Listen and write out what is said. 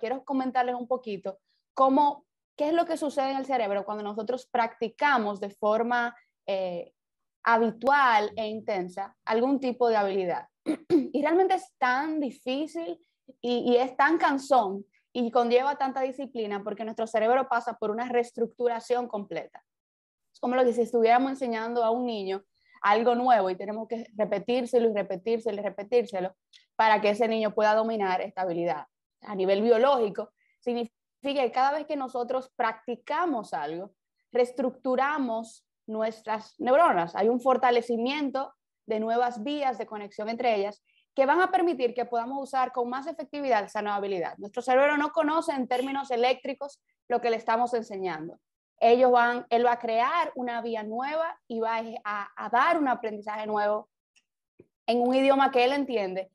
Quiero comentarles un poquito cómo, qué es lo que sucede en el cerebro cuando nosotros practicamos de forma eh, habitual e intensa algún tipo de habilidad. y realmente es tan difícil y, y es tan cansón y conlleva tanta disciplina porque nuestro cerebro pasa por una reestructuración completa. Es como lo que si estuviéramos enseñando a un niño algo nuevo y tenemos que repetírselo y repetírselo y repetírselo para que ese niño pueda dominar esta habilidad a nivel biológico, significa que cada vez que nosotros practicamos algo, reestructuramos nuestras neuronas. Hay un fortalecimiento de nuevas vías de conexión entre ellas que van a permitir que podamos usar con más efectividad esa nueva habilidad. Nuestro cerebro no conoce en términos eléctricos lo que le estamos enseñando. Ellos van, él va a crear una vía nueva y va a, a dar un aprendizaje nuevo en un idioma que él entiende